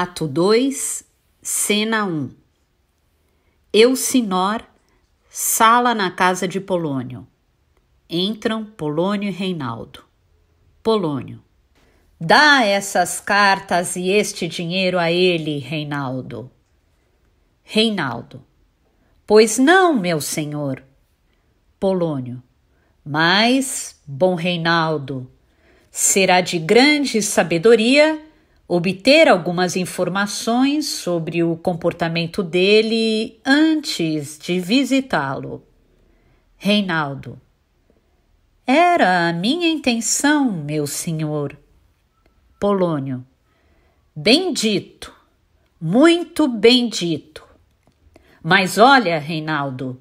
Ato 2, Cena 1 Sinor, sala na casa de Polônio. Entram Polônio e Reinaldo. Polônio. Dá essas cartas e este dinheiro a ele, Reinaldo. Reinaldo. Pois não, meu senhor. Polônio. Mas, bom Reinaldo, será de grande sabedoria obter algumas informações sobre o comportamento dele antes de visitá-lo. Reinaldo. Era a minha intenção, meu senhor. Polônio. Bendito, muito bendito. Mas olha, Reinaldo,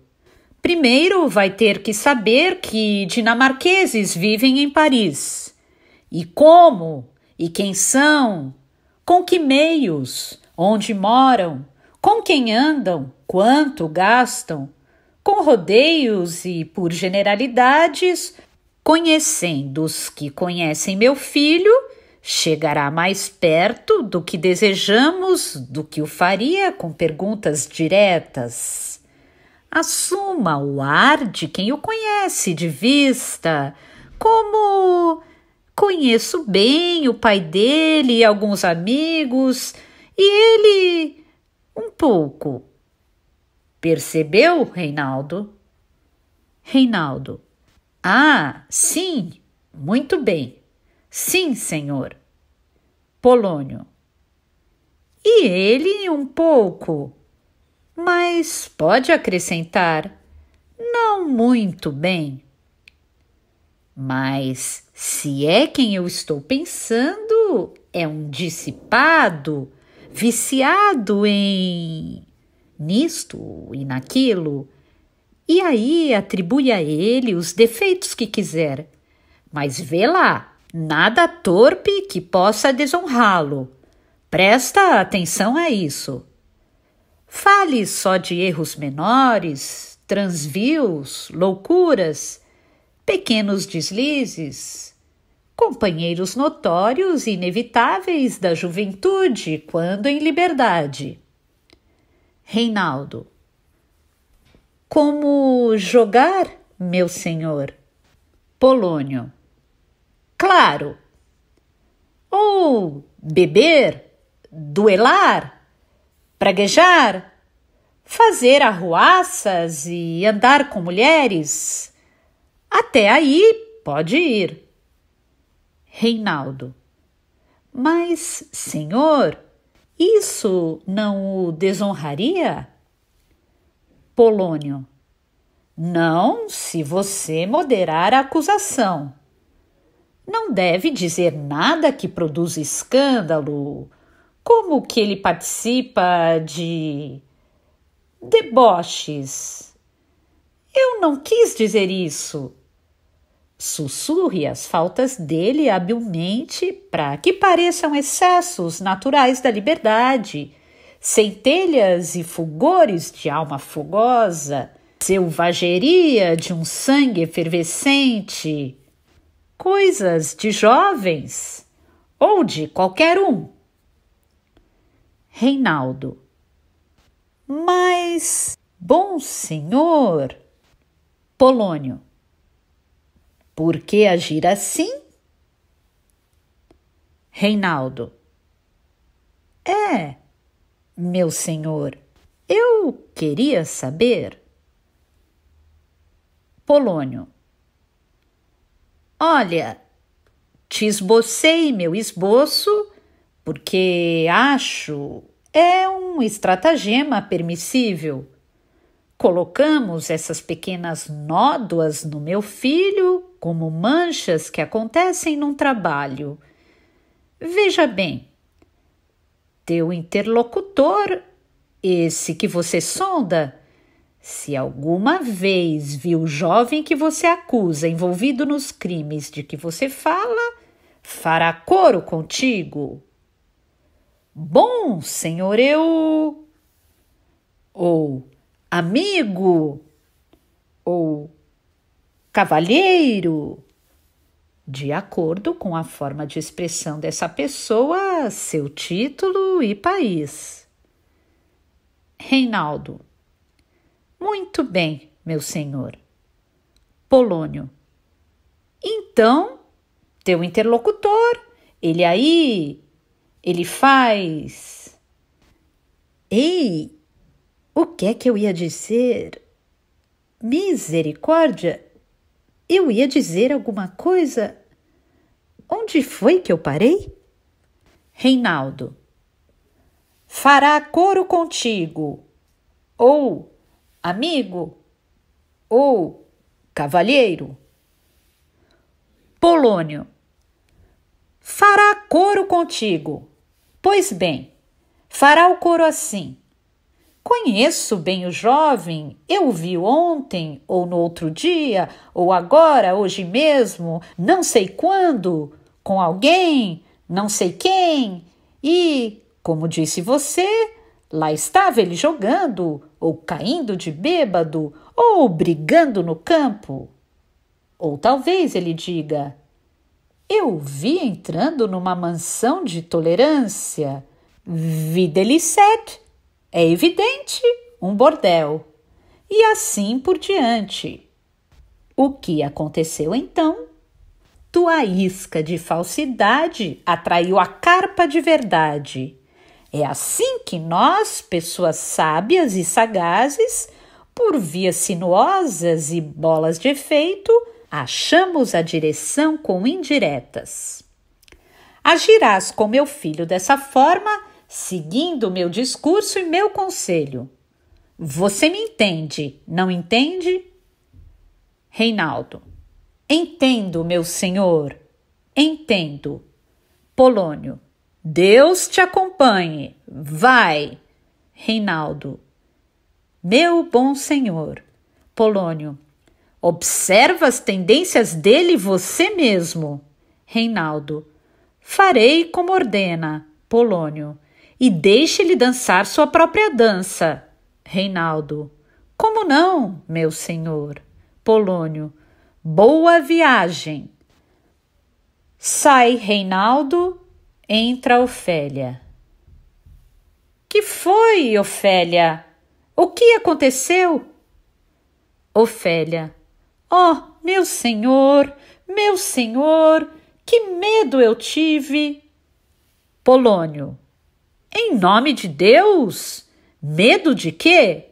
primeiro vai ter que saber que dinamarqueses vivem em Paris. E como, e quem são, com que meios? Onde moram? Com quem andam? Quanto gastam? Com rodeios e por generalidades, conhecendo os que conhecem meu filho, chegará mais perto do que desejamos do que o faria com perguntas diretas. Assuma o ar de quem o conhece de vista, como Conheço bem o pai dele e alguns amigos, e ele um pouco. Percebeu, Reinaldo? Reinaldo. Ah, sim, muito bem. Sim, senhor. Polônio. E ele um pouco. Mas pode acrescentar, não muito bem. Mas se é quem eu estou pensando, é um dissipado, viciado em nisto e naquilo, e aí atribui a ele os defeitos que quiser. Mas vê lá, nada torpe que possa desonrá-lo. Presta atenção a isso. Fale só de erros menores, transvios, loucuras, pequenos deslizes, companheiros notórios e inevitáveis da juventude quando em liberdade. Reinaldo, como jogar, meu senhor? Polônio, claro. Ou beber, duelar, praguejar, fazer arruaças e andar com mulheres até aí, pode ir. Reinaldo. Mas, senhor, isso não o desonraria? Polônio. Não, se você moderar a acusação. Não deve dizer nada que produza escândalo, como que ele participa de deboches eu não quis dizer isso. Sussurre as faltas dele habilmente para que pareçam excessos naturais da liberdade, centelhas e fulgores de alma fogosa, selvageria de um sangue efervescente, coisas de jovens ou de qualquer um. Reinaldo. Mas, bom senhor, Polônio. Por que agir assim? Reinaldo. É, meu senhor, eu queria saber. Polônio. Olha, te esbocei meu esboço porque acho é um estratagema permissível Colocamos essas pequenas nódoas no meu filho, como manchas que acontecem num trabalho. Veja bem, teu interlocutor, esse que você sonda, se alguma vez viu o jovem que você acusa envolvido nos crimes de que você fala, fará coro contigo. Bom, senhor, eu. Ou amigo ou cavalheiro, de acordo com a forma de expressão dessa pessoa, seu título e país. Reinaldo. Muito bem, meu senhor. Polônio. Então, teu interlocutor, ele aí, ele faz. Ei, o que é que eu ia dizer? Misericórdia! Eu ia dizer alguma coisa. Onde foi que eu parei? Reinaldo. Fará coro contigo. Ou amigo. Ou cavalheiro. Polônio. Fará coro contigo. Pois bem, fará o coro assim. Conheço bem o jovem, eu vi ontem, ou no outro dia, ou agora, hoje mesmo, não sei quando, com alguém, não sei quem, e, como disse você, lá estava ele jogando, ou caindo de bêbado, ou brigando no campo. Ou talvez ele diga: Eu vi entrando numa mansão de tolerância. Vi sete? É evidente, um bordel. E assim por diante. O que aconteceu então? Tua isca de falsidade atraiu a carpa de verdade. É assim que nós, pessoas sábias e sagazes, por vias sinuosas e bolas de efeito, achamos a direção com indiretas. Agirás com meu filho dessa forma seguindo meu discurso e meu conselho. Você me entende, não entende? Reinaldo. Entendo, meu senhor. Entendo. Polônio. Deus te acompanhe. Vai. Reinaldo. Meu bom senhor. Polônio. Observa as tendências dele você mesmo. Reinaldo. Farei como ordena. Polônio e deixe-lhe dançar sua própria dança. Reinaldo. Como não, meu senhor? Polônio. Boa viagem. Sai Reinaldo, entra Ofélia. Que foi, Ofélia? O que aconteceu? Ofélia. Oh, meu senhor, meu senhor, que medo eu tive. Polônio. Em nome de Deus! Medo de quê?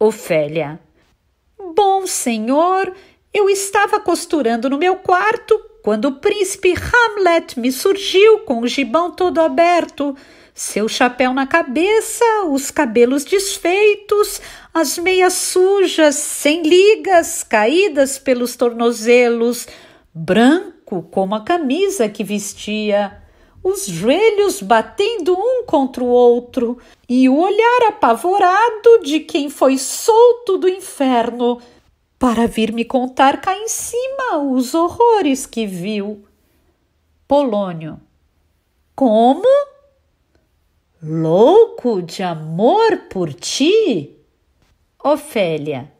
Ofélia. Bom senhor, eu estava costurando no meu quarto quando o príncipe Hamlet me surgiu com o gibão todo aberto, seu chapéu na cabeça, os cabelos desfeitos, as meias sujas, sem ligas, caídas pelos tornozelos, branco como a camisa que vestia os joelhos batendo um contra o outro e o olhar apavorado de quem foi solto do inferno para vir me contar cá em cima os horrores que viu. Polônio. Como? Louco de amor por ti? Ofélia.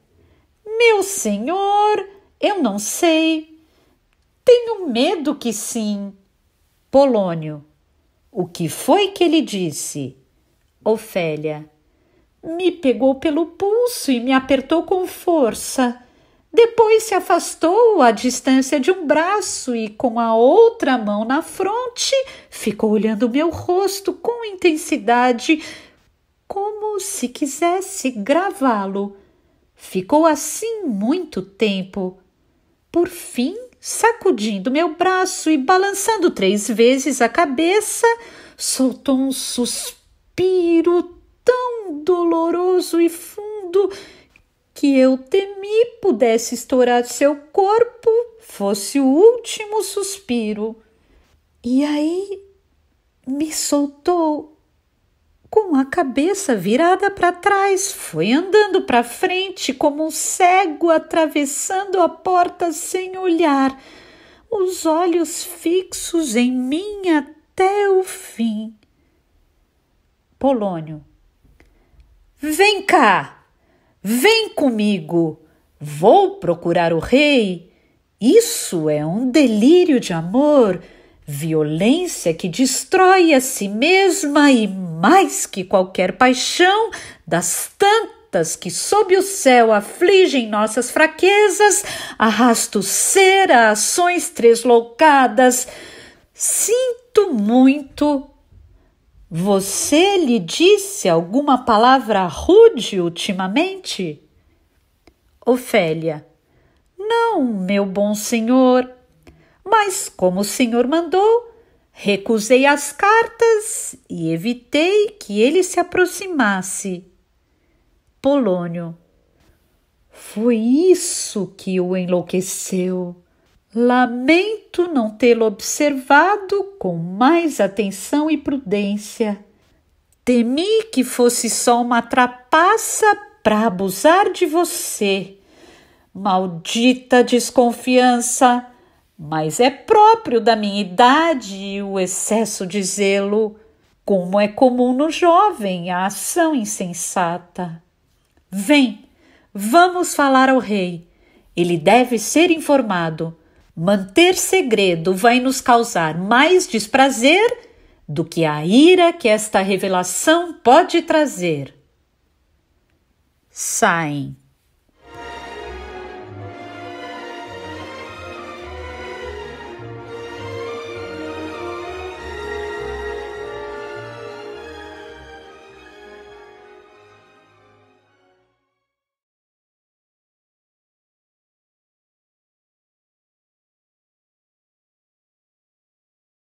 Meu senhor, eu não sei. Tenho medo que sim. Polônio. O que foi que ele disse? Ofélia. Me pegou pelo pulso e me apertou com força. Depois se afastou à distância de um braço e, com a outra mão na fronte, ficou olhando meu rosto com intensidade, como se quisesse gravá-lo. Ficou assim muito tempo. Por fim, sacudindo meu braço e balançando três vezes a cabeça, soltou um suspiro tão doloroso e fundo que eu temi pudesse estourar seu corpo, fosse o último suspiro. E aí me soltou com a cabeça virada para trás, foi andando para frente como um cego atravessando a porta sem olhar, os olhos fixos em mim até o fim. Polônio. Vem cá! Vem comigo! Vou procurar o rei. Isso é um delírio de amor. Violência que destrói a si mesma e mais que qualquer paixão das tantas que sob o céu afligem nossas fraquezas, arrasto ser a ações tresloucadas. Sinto muito. Você lhe disse alguma palavra rude ultimamente? Ofélia. Não, meu bom senhor. Mas, como o senhor mandou, recusei as cartas e evitei que ele se aproximasse. Polônio. Foi isso que o enlouqueceu. Lamento não tê-lo observado com mais atenção e prudência. Temi que fosse só uma trapaça para abusar de você. Maldita desconfiança! mas é próprio da minha idade o excesso de zelo, como é comum no jovem a ação insensata. Vem, vamos falar ao rei. Ele deve ser informado. Manter segredo vai nos causar mais desprazer do que a ira que esta revelação pode trazer. Saem